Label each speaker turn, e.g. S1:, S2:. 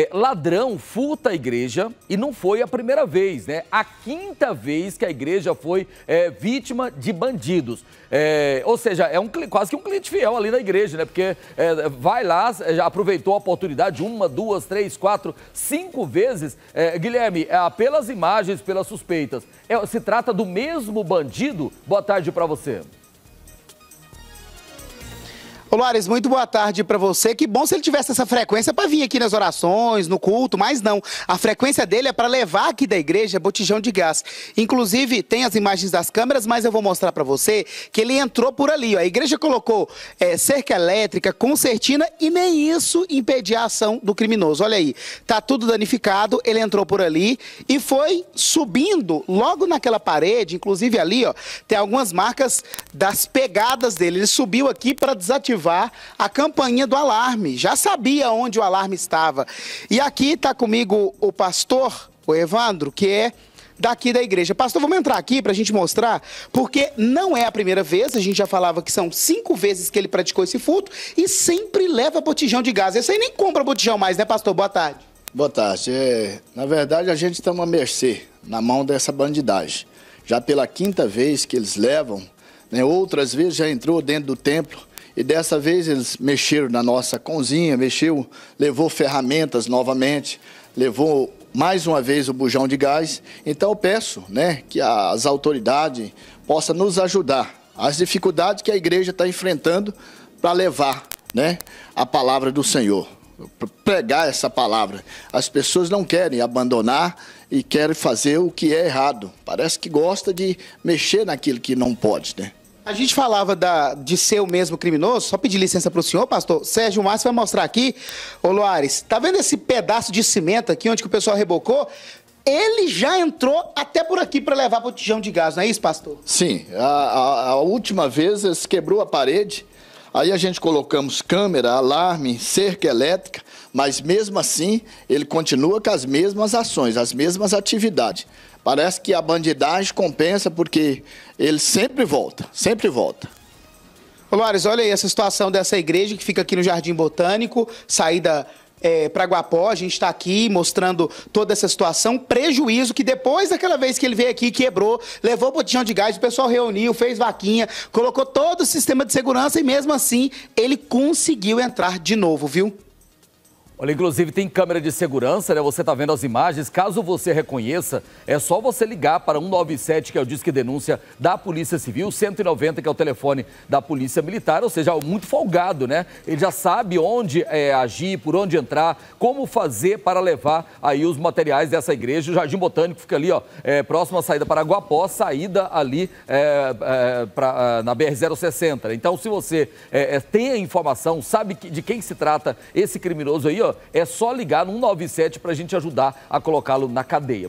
S1: É, ladrão furta a igreja e não foi a primeira vez, né? A quinta vez que a igreja foi é, vítima de bandidos. É, ou seja, é um, quase que um cliente fiel ali na igreja, né? Porque é, vai lá, já aproveitou a oportunidade uma, duas, três, quatro, cinco vezes. É, Guilherme, é, pelas imagens, pelas suspeitas, se trata do mesmo bandido? Boa tarde para você.
S2: Ô Lares, muito boa tarde para você. Que bom se ele tivesse essa frequência para vir aqui nas orações, no culto, mas não. A frequência dele é para levar aqui da igreja botijão de gás. Inclusive, tem as imagens das câmeras, mas eu vou mostrar para você que ele entrou por ali. Ó. A igreja colocou é, cerca elétrica, concertina e nem isso impedia a ação do criminoso. Olha aí, tá tudo danificado, ele entrou por ali e foi subindo logo naquela parede, inclusive ali, ó, tem algumas marcas das pegadas dele. Ele subiu aqui para desativar ativar a campainha do alarme. Já sabia onde o alarme estava. E aqui está comigo o pastor, o Evandro, que é daqui da igreja. Pastor, vamos entrar aqui para a gente mostrar, porque não é a primeira vez, a gente já falava que são cinco vezes que ele praticou esse furto e sempre leva botijão de gás. Esse aí nem compra botijão mais, né, pastor? Boa tarde.
S3: Boa tarde. É, na verdade, a gente está uma mercê na mão dessa bandidagem. Já pela quinta vez que eles levam, né, outras vezes já entrou dentro do templo, e dessa vez eles mexeram na nossa cozinha, mexeu, levou ferramentas novamente, levou mais uma vez o bujão de gás. Então eu peço né, que as autoridades possam nos ajudar. As dificuldades que a igreja está enfrentando para levar né, a palavra do Senhor, pregar essa palavra. As pessoas não querem abandonar e querem fazer o que é errado. Parece
S2: que gosta de mexer naquilo que não pode, né? A gente falava da, de ser o mesmo criminoso, só pedir licença para o senhor, pastor. Sérgio Márcio vai mostrar aqui, ô Luares, tá vendo esse pedaço de cimento aqui onde o pessoal rebocou? Ele já entrou até por aqui para levar para o tijão de gás, não é isso, pastor?
S3: Sim. A, a, a última vez eles quebrou a parede, aí a gente colocamos câmera, alarme, cerca elétrica, mas mesmo assim ele continua com as mesmas ações, as mesmas atividades. Parece que a bandidagem
S2: compensa porque ele sempre volta, sempre volta. Ô Luares, olha aí essa situação dessa igreja que fica aqui no Jardim Botânico, saída é, para Guapó, a gente está aqui mostrando toda essa situação, prejuízo que depois daquela vez que ele veio aqui, quebrou, levou o botijão de gás, o pessoal reuniu, fez vaquinha, colocou todo o sistema de segurança e
S1: mesmo assim ele conseguiu entrar de novo, viu? Olha, inclusive tem câmera de segurança, né? Você está vendo as imagens. Caso você reconheça, é só você ligar para 197, que é o disque denúncia da Polícia Civil, 190, que é o telefone da Polícia Militar, ou seja, muito folgado, né? Ele já sabe onde é, agir, por onde entrar, como fazer para levar aí os materiais dessa igreja. O Jardim Botânico fica ali, ó, é, próximo à saída para Guapó, saída ali é, é pra, é, na BR-060. Então, se você é, tem a informação, sabe de quem se trata esse criminoso aí, ó, é só ligar no 197 para a gente ajudar a colocá-lo na cadeia.